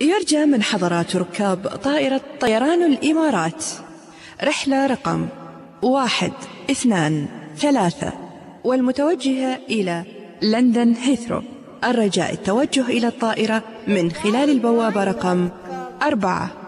يرجى من حضرات ركاب طائرة طيران الإمارات رحلة رقم واحد اثنان ثلاثة والمتوجهة إلى لندن هيثرو الرجاء التوجه إلى الطائرة من خلال البوابة رقم أربعة